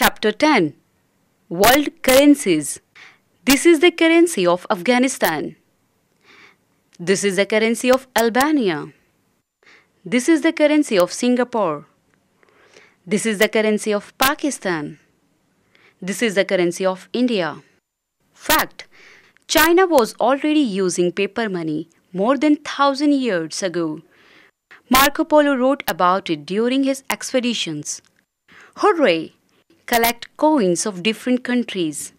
Chapter 10 World Currencies This is the currency of Afghanistan. This is the currency of Albania. This is the currency of Singapore. This is the currency of Pakistan. This is the currency of India. Fact China was already using paper money more than 1000 years ago. Marco Polo wrote about it during his expeditions. Hooray! collect coins of different countries.